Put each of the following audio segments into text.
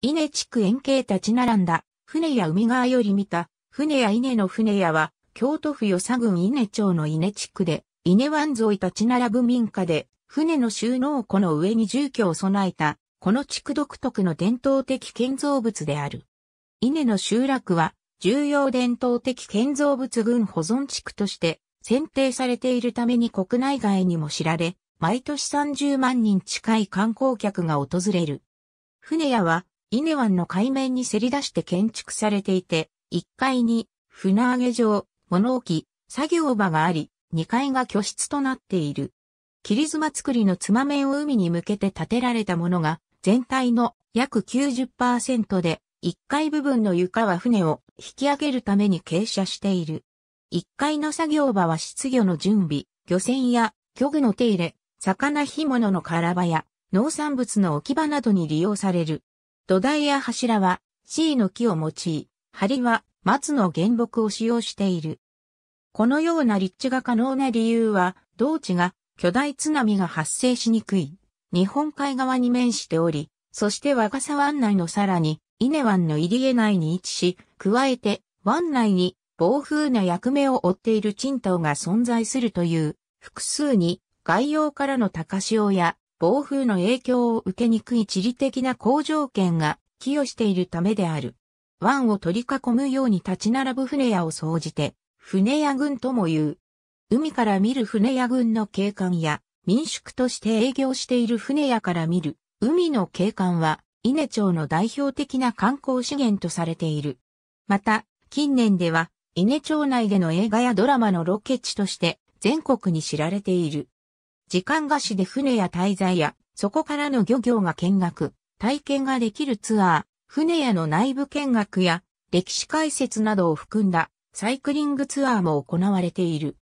稲地区円形立ち並んだ、船や海側より見た、船や稲の船屋は、京都府与佐郡稲町の稲地区で、稲湾沿い立ち並ぶ民家で、船の収納庫の上に住居を備えた、この地区独特の伝統的建造物である。稲の集落は、重要伝統的建造物群保存地区として、選定されているために国内外にも知られ、毎年30万人近い観光客が訪れる。船屋は、稲湾の海面にせり出して建築されていて、1階に船上げ場、物置、作業場があり、2階が居室となっている。切妻造りの妻面を海に向けて建てられたものが、全体の約90%で、1階部分の床は船を引き上げるために傾斜している。1階の作業場は失業の準備、漁船や漁具の手入れ、魚干物の空場や農産物の置き場などに利用される。土台や柱は C の木を用い、梁は松の原木を使用している。このような立地が可能な理由は、同地が巨大津波が発生しにくい、日本海側に面しており、そして若狭湾内のさらに、稲湾の入江内に位置し、加えて湾内に暴風な役目を負っている沈島が存在するという、複数に外洋からの高潮や暴風の影響を受けにくい地理的な好条件が寄与しているためである。湾を取り囲むように立ち並ぶ船屋を総じて、船屋群とも言う。海から見る船屋群の景観や、民宿として営業している船屋から見る海の景観は、稲町の代表的な観光資源とされている。また、近年では、稲町内での映画やドラマのロケ地として全国に知られている。時間貸しで船や滞在や、そこからの漁業が見学、体験ができるツアー、船屋の内部見学や、歴史解説などを含んだサイクリングツアーも行われている。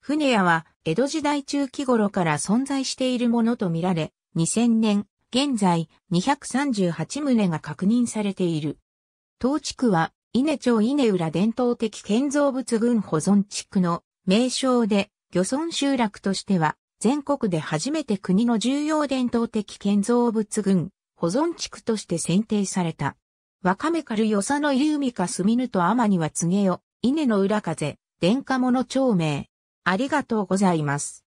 船屋は江戸時代中期頃から存在しているものとみられ、2000年、現在238棟が確認されている。当地区は稲町稲浦伝統的建造物群保存地区の名称で、漁村集落としては全国で初めて国の重要伝統的建造物群、保存地区として選定された。わかめかるよさのゆうみかすみぬとあまには告げよ、稲の裏風、電化物町名。ありがとうございます。